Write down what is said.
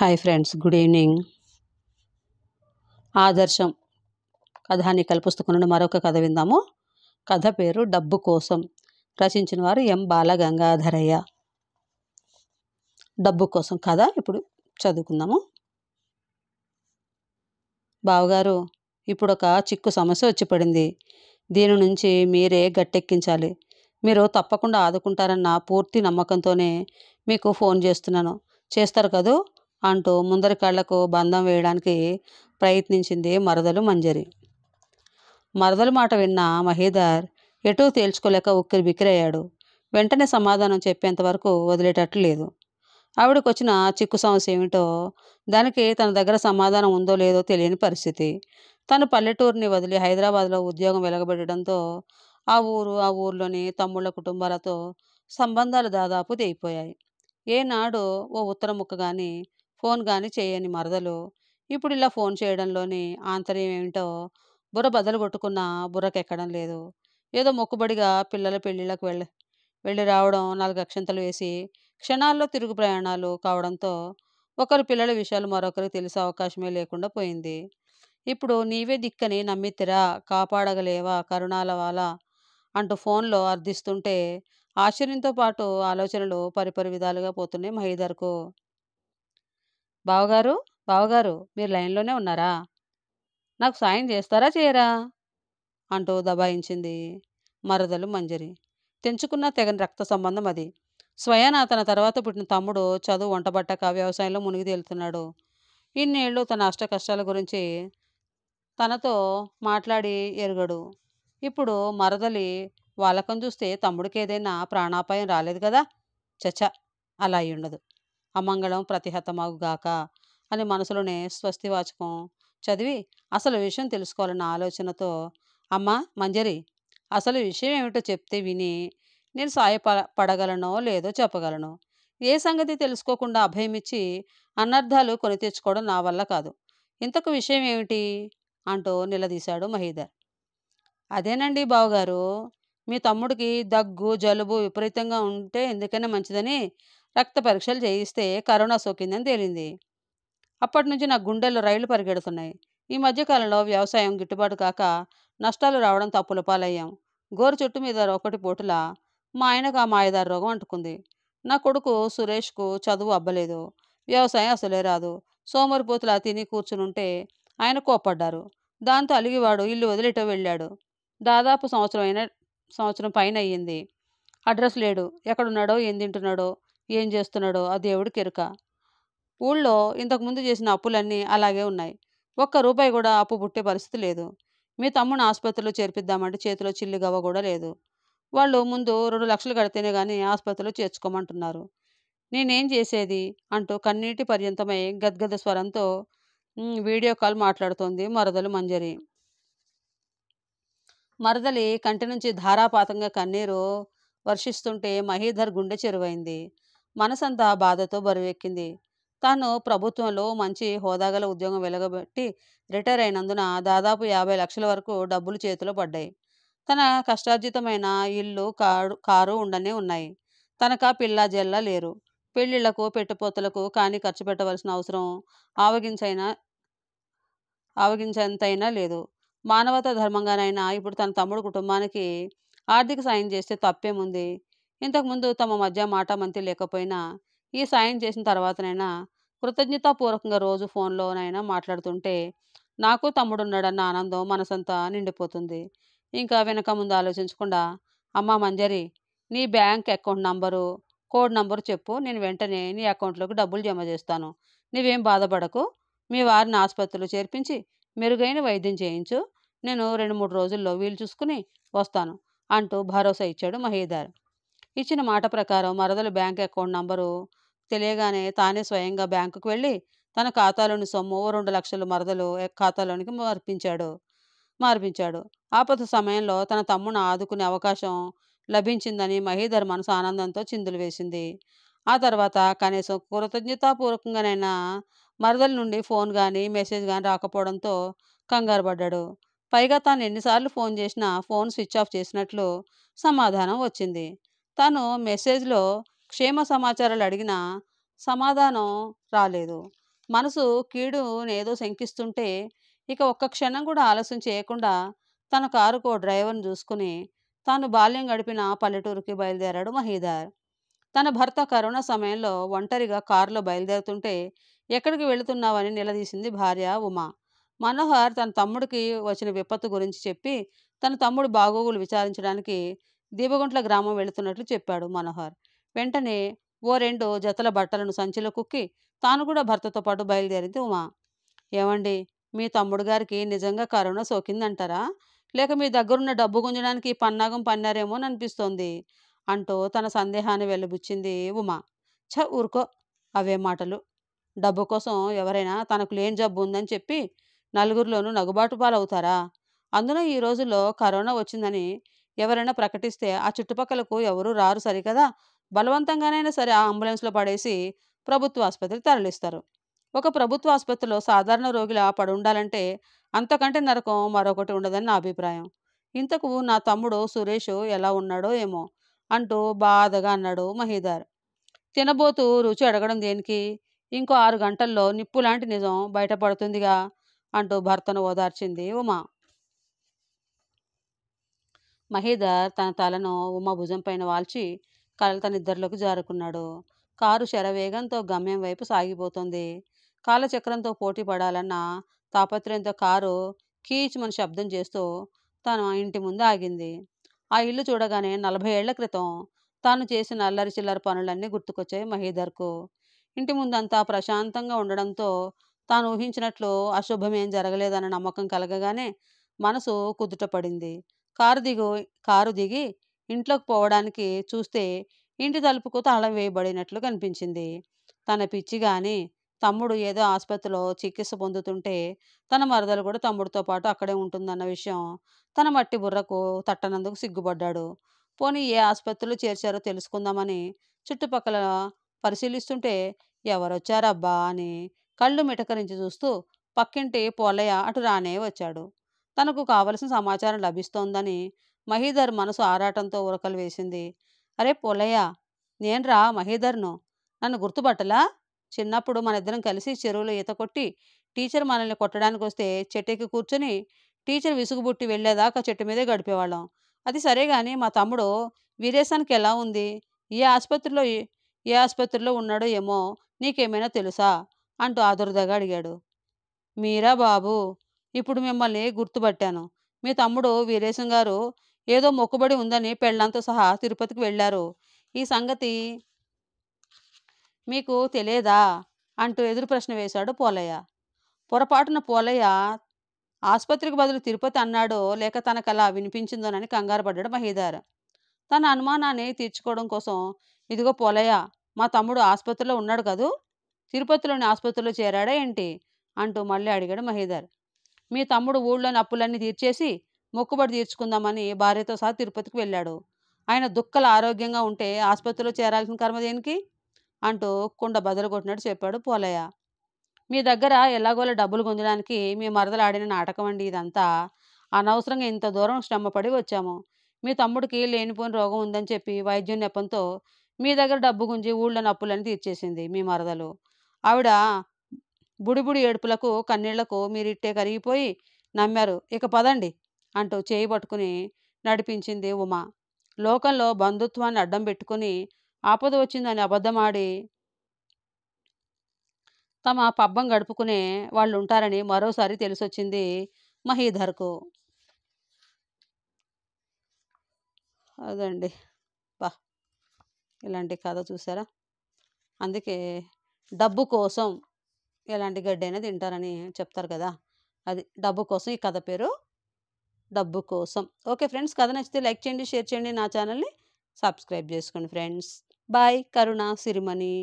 hi friends good evening ఆదర్శం కథానికల పుస్తకం నుండి మరొక కథ విందాము కథ పేరు డబ్బు కోసం రచించిన వారు ఎం బాలగంగాధరయ్య డబ్బు కోసం కథ ఇప్పుడు చదువుకుందాము బావగారు ఇప్పుడు ఒక చిక్కు సమస్య వచ్చి పడింది దీని నుంచి మీరే గట్టెక్కించాలి మీరు తప్పకుండా ఆదుకుంటారన్న పూర్తి నమ్మకంతోనే మీకు ఫోన్ చేస్తున్నాను చేస్తారు కదూ అంటూ ముందరి కళ్ళకు బంధం వేయడానికి ప్రయత్నించింది మరదలు మంజరి మరదల మాట విన్న మహీధర్ ఎటూ తేల్చుకోలేక ఉక్కిరి బిక్కిరయ్యాడు వెంటనే సమాధానం చెప్పేంతవరకు వదిలేటట్లు లేదు ఆవిడకు వచ్చిన చిక్కు సమస్య ఏమిటో దానికి తన దగ్గర సమాధానం ఉందో లేదో తెలియని పరిస్థితి తను పల్లెటూరుని వదిలి హైదరాబాద్లో ఉద్యోగం వెలగబెట్టడంతో ఆ ఊరు ఆ ఊర్లోని తమ్ముళ్ళ కుటుంబాలతో సంబంధాలు దాదాపు తెగిపోయాయి ఏనాడు ఓ ఉత్తర ముక్క కానీ ఫోన్ కానీ చేయని మరదలు ఇప్పుడు ఇలా ఫోన్ చేయడంలోని ఆంతర్యం ఏమిటో బుర్ర బదలు కొట్టుకున్నా బుర్రకెక్కడం లేదు ఏదో మొక్కుబడిగా పిల్లల పెళ్ళిళ్ళకు వెళ్ళ వెళ్ళి రావడం నాలుగు అక్షంతలు వేసి క్షణాల్లో తిరుగు ప్రయాణాలు కావడంతో ఒకరు పిల్లల విషయాలు మరొకరికి తెలిసే అవకాశమే లేకుండా పోయింది ఇప్పుడు నీవే దిక్కని నమ్మితిరా కాపాడగలేవా కరుణాల వాళ్ళ అంటూ ఫోన్లో అర్థిస్తుంటే ఆశ్చర్యంతో పాటు ఆలోచనలు పరిపరి విధాలుగా పోతున్నాయి మహీధర్కు బావగారు బావగారు మీరు లైన్లోనే ఉన్నారా నాకు సాయం చేస్తారా చేయరా అంటూ దబాయించింది మరదలు మంజరి తెంచుకున్న తెగని రక్త సంబంధం అది స్వయాన తన తర్వాత పుట్టిన తమ్ముడు చదువు వంటబట్టక వ్యవసాయంలో మునిగి తేలుతున్నాడు ఇన్నేళ్ళు తన అష్ట కష్టాల గురించి తనతో మాట్లాడి ఎరుగడు ఇప్పుడు మరదలి వాళ్ళకం చూస్తే తమ్ముడికి ఏదైనా ప్రాణాపాయం రాలేదు కదా చచ అలా అయ్యుండదు అమంగళం ప్రతిహతమగుగాక అని మనసులోనే స్వస్తి వాచకం చదివి అసలు విషయం తెలుసుకోవాలన్న ఆలోచనతో అమ్మ మంజరి అసలు విషయం ఏమిటో చెప్తే విని నేను సాయపడగలనో లేదో చెప్పగలను ఏ సంగతి తెలుసుకోకుండా అభయమిచ్చి అనర్ధాలు కొని తెచ్చుకోవడం నా వల్ల కాదు ఇంతకు విషయం ఏమిటి అంటూ నిలదీశాడు మహీధర్ అదేనండి బావగారు మీ తమ్ముడికి దగ్గు జలుబు విపరీతంగా ఉంటే ఎందుకైనా మంచిదని రక్త పరీక్షలు చేయిస్తే కరోనా సోకిందని తేలింది అప్పటి నుంచి నా గుండెల్లో రైళ్లు పరిగెడుతున్నాయి ఈ మధ్యకాలంలో వ్యవసాయం గిట్టుబాటు కాక నష్టాలు రావడం తప్పుల పాలయ్యాం గోరు చుట్టు మీద ఒకటి పోటుల మా ఆయనకు ఆ మాయదారి రోగం అంటుకుంది నా కొడుకు సురేష్కు చదువు అబ్బలేదు వ్యవసాయం అసలే రాదు సోమరిపోతులా తిని కూర్చునుంటే ఆయన కోప్పడ్డారు దాంతో అలిగివాడు ఇల్లు వదిలిటో వెళ్ళాడు దాదాపు సంవత్సరం అయిన సంవత్సరం పైన అయ్యింది అడ్రస్ లేడు ఎక్కడున్నాడో ఏం తింటున్నాడో ఏం చేస్తున్నాడో ఆ దేవుడు కెరుక ఊళ్ళో ఇంతకుముందు చేసిన అప్పులన్నీ అలాగే ఉన్నాయి ఒక్క రూపాయి కూడా అప్పు పుట్టే పరిస్థితి లేదు మీ తమ్ముని ఆసుపత్రిలో చేర్పిద్దామంటే చేతిలో చిల్లి గవ్వ కూడా లేదు వాళ్ళు ముందు రెండు లక్షలు కడితేనే కానీ ఆసుపత్రిలో చేర్చుకోమంటున్నారు నేనేం చేసేది అంటూ కన్నీటి పర్యంతమై గద్గద స్వరంతో వీడియో కాల్ మాట్లాడుతోంది మరదలు మంజరి మరదలి కంటి నుంచి ధారాపాతంగా కన్నీరు వర్షిస్తుంటే మహీధర్ గుండె చెరువైంది మనసంతా బాధతో బరువెక్కింది తాను ప్రభుత్వంలో మంచి హోదాగల ఉద్యోగం వెలగబెట్టి రిటైర్ అయినందున దాదాపు యాభై లక్షల వరకు డబ్బులు చేతిలో పడ్డాయి తన కష్టార్జితమైన ఇల్లు కారు కారు ఉండనే ఉన్నాయి తనక పిల్ల జల్ల లేరు పెళ్లిళ్లకు పెట్టుపోతలకు కానీ ఖర్చు పెట్టవలసిన అవసరం ఆవగించైనా ఆవగించేంతైనా లేదు మానవతా ధర్మంగానైనా ఇప్పుడు తన తమ్ముడు కుటుంబానికి ఆర్థిక సాయం చేస్తే తప్పేముంది ఇంతకుముందు తమ మధ్య మాట మంతి లేకపోయినా ఈ సాయం చేసిన తర్వాతనైనా కృతజ్ఞతాపూర్వకంగా రోజు ఫోన్లోనైనా మాట్లాడుతుంటే నాకు తమ్ముడున్నాడన్న ఆనందం మనసంతా నిండిపోతుంది ఇంకా వెనక ముందు ఆలోచించకుండా అమ్మ మంజరి నీ bank account number code number చెప్పు నేను వెంటనే నీ అకౌంట్లోకి డబ్బులు జమ చేస్తాను నువ్వేం బాధపడకు మీ వారిని ఆసుపత్రిలో చేర్పించి మెరుగైన వైద్యం చేయించు నేను రెండు మూడు రోజుల్లో వీలు చూసుకుని వస్తాను అంటూ భరోసా ఇచ్చాడు మహేదార్ ఇచ్చిన మాట ప్రకారం మరదలు బ్యాంక్ అకౌంట్ నంబరు తెలియగానే తానే స్వయంగా బ్యాంకుకు వెళ్ళి తన ఖాతాలోని సొమ్ము రెండు లక్షలు మరదలు ఖాతాలోనికి మార్పించాడు మార్పించాడు ఆపద సమయంలో తన తమ్మును ఆదుకునే అవకాశం లభించిందని మహీధర్ మనసు ఆనందంతో చిందులు వేసింది ఆ తర్వాత కనీసం కృతజ్ఞతాపూర్వకంగానైనా మరదల నుండి ఫోన్ కానీ మెసేజ్ కానీ రాకపోవడంతో కంగారు పడ్డాడు పైగా తాను ఎన్నిసార్లు ఫోన్ చేసినా ఫోన్ స్విచ్ ఆఫ్ చేసినట్లు సమాధానం వచ్చింది తను మెసేజ్లో క్షేమ సమాచారాలు అడిగినా సమాధానం రాలేదు మనసు కీడునేదో శంకిస్తుంటే ఇక ఒక్క క్షణం కూడా ఆలస్యం చేయకుండా తన కారుకు డ్రైవర్ను చూసుకుని తాను బాల్యం గడిపిన పల్లెటూరుకి బయలుదేరాడు మహీదార్ తన భర్త కరోనా సమయంలో ఒంటరిగా కారులో బయలుదేరుతుంటే ఎక్కడికి వెళుతున్నావని నిలదీసింది భార్య ఉమా మనోహర్ తన తమ్ముడికి వచ్చిన విపత్తు గురించి చెప్పి తన తమ్ముడు బాగోగులు విచారించడానికి దీపగుంట్ల గ్రామం వెళుతున్నట్లు చెప్పాడు మనోహర్ వెంటనే ఓ రెండు జతల బట్టలను సంచిలో కుక్కి తాను కూడా భర్తతో పాటు బయలుదేరింది ఉమా ఏమండి మీ తమ్ముడు గారికి నిజంగా కరోనా సోకిందంటారా లేక మీ దగ్గరున్న డబ్బు గుంజడానికి పన్నాగం పన్నారేమో అనిపిస్తోంది అంటూ తన సందేహాన్ని వెళ్ళబుచ్చింది ఉమా ఛ ఊరుకో అవే మాటలు డబ్బు కోసం ఎవరైనా తనకు లేని జబ్బు ఉందని చెప్పి నలుగురిలోనూ నగుబాటు పాలవుతారా అందులో ఈ రోజుల్లో కరోనా వచ్చిందని ఎవరైనా ప్రకటిస్తే ఆ చుట్టుపక్కలకు ఎవరూ రారు సరికదా బలవంతంగానైనా సరే ఆ అంబులెన్స్లో పడేసి ప్రభుత్వ ఆసుపత్రికి తరలిస్తారు ఒక ప్రభుత్వ ఆసుపత్రిలో సాధారణ రోగిలా పడుండాలంటే అంతకంటే నరకం మరొకటి ఉండదని నా అభిప్రాయం ఇంతకు నా తమ్ముడు సురేష్ ఎలా ఉన్నాడో ఏమో అంటూ బాధగా అన్నాడు మహీదార్ తినబోతూ రుచి అడగడం దేనికి ఇంకో ఆరు గంటల్లో నిప్పు లాంటి నిజం బయటపడుతుందిగా అంటూ భర్తను ఓదార్చింది ఉమా మహీధర్ తన తలను ఉమా భుజం పైన వాల్చి కళ్ళ తన ఇద్దరిలోకి జారుకున్నాడు కారు శరవేగంతో గమ్యం వైపు సాగిపోతుంది కాలచక్రంతో పోటీ పడాలన్న తాపత్రయంతో కారు మన శబ్దం చేస్తూ తను ఇంటి ముందు ఆగింది ఆ ఇల్లు చూడగానే నలభై ఏళ్ల క్రితం తాను చేసిన అల్లరి చిల్లర పనులన్నీ గుర్తుకొచ్చాయి మహీధర్కు ఇంటి ముందంతా ప్రశాంతంగా ఉండడంతో తాను ఊహించినట్లు అశుభమేం జరగలేదన్న నమ్మకం కలగగానే మనసు కుదుట పడింది కారు దిగు కారు దిగి ఇంట్లోకి పోవడానికి చూస్తే ఇంటి తలుపుకు తాళం వేయబడినట్లు కనిపించింది తన పిచ్చి కానీ తమ్ముడు ఏదో ఆసుపత్రిలో చికిత్స పొందుతుంటే తన మరదలు కూడా తమ్ముడితో పాటు అక్కడే ఉంటుందన్న విషయం తన మట్టి బుర్రకు తట్టనందుకు సిగ్గుపడ్డాడు పోనీ ఏ ఆసుపత్రిలో చేర్చారో తెలుసుకుందామని చుట్టుపక్కల పరిశీలిస్తుంటే ఎవరొచ్చారబ్బా అని కళ్ళు మిటకరించి చూస్తూ పక్కింటి పోలయ్య అటు రానే వచ్చాడు తనకు కావలసిన సమాచారం లభిస్తోందని మహీధర్ మనసు ఆరాటంతో ఉరకలు వేసింది అరే పొలయ్య నేనరా మహీధర్ను నన్ను గుర్తుపట్టలా చిన్నప్పుడు మన ఇద్దరం కలిసి చెరువులో ఈత కొట్టి టీచర్ మనల్ని కొట్టడానికి వస్తే చెట్టుకి కూర్చొని టీచర్ విసుగుబుట్టి వెళ్ళేదాకా చెట్టు మీదే గడిపేవాళ్ళం అది సరే కానీ మా తమ్ముడు వీరేశానికి ఎలా ఉంది ఏ ఆసుపత్రిలో ఏ ఆసుపత్రిలో ఉన్నాడో ఏమో నీకేమైనా తెలుసా అంటూ ఆదురుదగా అడిగాడు మీరా బాబు ఇప్పుడు మిమ్మల్ని గుర్తుపట్టాను మీ తమ్ముడు వీరేశం గారు ఏదో మొక్కుబడి ఉందని పెళ్ళంతో సహా తిరుపతికి వెళ్ళారు ఈ సంగతి మీకు తెలియదా అంటూ ఎదురు ప్రశ్న వేశాడు పోలయ్య పొరపాటున పోలయ్య ఆసుపత్రికి బదులు తిరుపతి అన్నాడో లేక తనకు అలా వినిపించిందోనని కంగారు పడ్డాడు తన అనుమానాన్ని తీర్చుకోవడం కోసం ఇదిగో పోలయ్య మా తమ్ముడు ఆసుపత్రిలో ఉన్నాడు కదూ తిరుపతిలోని ఆసుపత్రిలో చేరాడా ఏంటి అంటూ మళ్ళీ అడిగాడు మహీధర్ మీ తమ్ముడు ఊళ్ళోని అప్పులన్నీ తీర్చేసి మొక్కుబడి తీర్చుకుందామని భార్యతో సహా తిరుపతికి వెళ్ళాడు ఆయన దుక్కలు ఆరోగ్యంగా ఉంటే ఆసుపత్రిలో చేరాల్సిన కర్మ దేనికి అంటూ కుండ బదులు కొట్టినట్టు చెప్పాడు పోలయ్య మీ దగ్గర ఎలాగోలా డబ్బులు పొందడానికి మీ మరదలు ఆడిన నాటకం అండి ఇదంతా అనవసరంగా ఇంత దూరం శ్రమపడి వచ్చాము మీ తమ్ముడికి లేనిపోని రోగం ఉందని చెప్పి వైద్యం నెపంతో మీ దగ్గర డబ్బు గుంజి ఊళ్ళో నప్పులని తీర్చేసింది మీ మరదలు ఆవిడ బుడిబుడి ఏడుపులకు కన్నీళ్లకు మీరిట్టే కరిగిపోయి నమ్మారు ఇక పదండి అంటూ చేయి పట్టుకుని నడిపించింది ఉమా లోకంలో బంధుత్వాన్ని అడ్డం పెట్టుకుని ఆపద వచ్చిందని అబద్ధమాడి తమ పబ్బం గడుపుకునే వాళ్ళు ఉంటారని మరోసారి తెలిసొచ్చింది మహీధర్కు అదండి బా ఇలాంటి కథ చూసారా అందుకే డబ్బు కోసం ఎలాంటి గడ్డి అయినా తింటారని చెప్తారు కదా అది డబ్బు కోసం ఈ కథ పేరు డబ్బు కోసం ఓకే ఫ్రెండ్స్ కథ నచ్చితే లైక్ చేయండి షేర్ చేయండి నా ఛానల్ని సబ్స్క్రైబ్ చేసుకోండి ఫ్రెండ్స్ బాయ్ కరుణ సిరిమణి